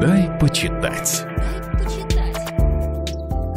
Дай почитать.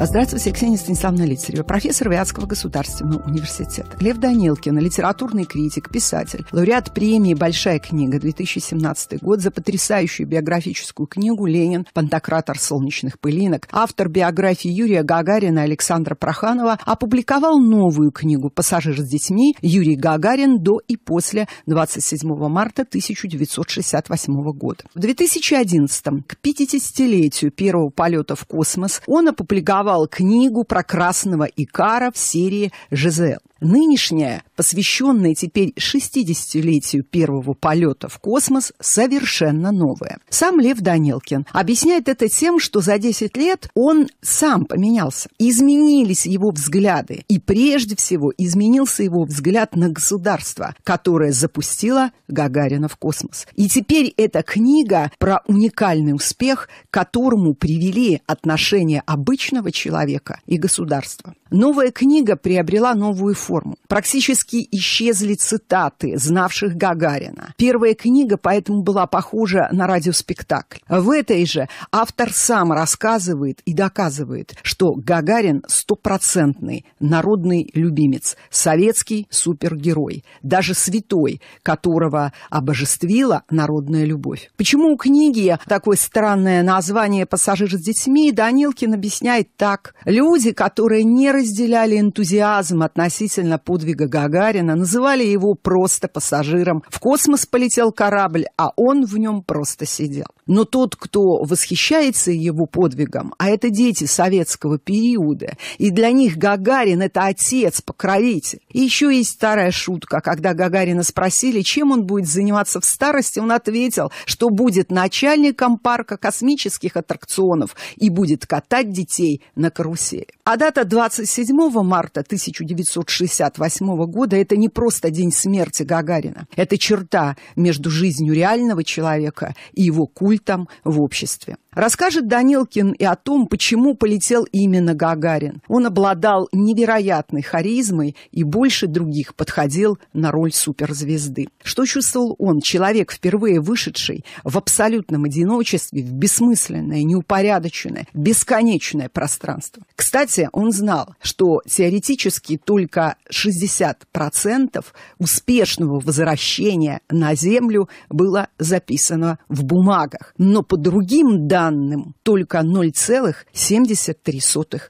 Здравствуйте, Ксения Станиславовна Лицарева, профессор Вятского государственного университета. Лев Данилкин, литературный критик, писатель, лауреат премии «Большая книга» 2017 год за потрясающую биографическую книгу «Ленин. Пантократор солнечных пылинок», автор биографии Юрия Гагарина Александра Проханова, опубликовал новую книгу «Пассажир с детьми. Юрий Гагарин до и после 27 марта 1968 года». В 2011 к 50-летию первого полета в космос он опубликовал опубликовал книгу про красного икара в серии «Жизель». Нынешняя, посвященная теперь 60-летию первого полета в космос, совершенно новая. Сам Лев Данилкин объясняет это тем, что за 10 лет он сам поменялся. Изменились его взгляды. И прежде всего изменился его взгляд на государство, которое запустило Гагарина в космос. И теперь эта книга про уникальный успех, которому привели отношения обычного человека и государства. Новая книга приобрела новую форму форму. Практически исчезли цитаты знавших Гагарина. Первая книга поэтому была похожа на радиоспектакль. В этой же автор сам рассказывает и доказывает, что Гагарин стопроцентный народный любимец, советский супергерой, даже святой, которого обожествила народная любовь. Почему у книги такое странное название «Пассажир с детьми» Данилкин объясняет так. Люди, которые не разделяли энтузиазм относительно касательно подвига Гагарина. Называли его просто пассажиром. В космос полетел корабль, а он в нем просто сидел. Но тот, кто восхищается его подвигом, а это дети советского периода, и для них Гагарин – это отец, покровитель. И еще есть старая шутка, когда Гагарина спросили, чем он будет заниматься в старости, он ответил, что будет начальником парка космических аттракционов и будет катать детей на карусели. А дата 27 марта 1960 1968 года, это не просто день смерти Гагарина. Это черта между жизнью реального человека и его культом в обществе. Расскажет Данилкин и о том, почему полетел именно Гагарин. Он обладал невероятной харизмой и больше других подходил на роль суперзвезды. Что чувствовал он, человек, впервые вышедший в абсолютном одиночестве, в бессмысленное, неупорядоченное, бесконечное пространство? Кстати, он знал, что теоретически только 60% успешного возвращения на Землю было записано в бумагах. Но по другим данным, данным только 0,73%.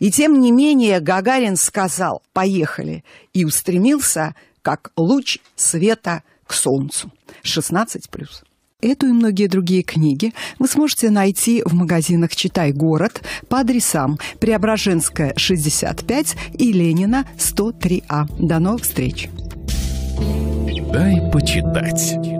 И тем не менее Гагарин сказал «поехали» и устремился, как луч света к солнцу. 16 плюс. Эту и многие другие книги вы сможете найти в магазинах «Читай город» по адресам Преображенская, 65 и Ленина, 103А. До новых встреч! Дай почитать.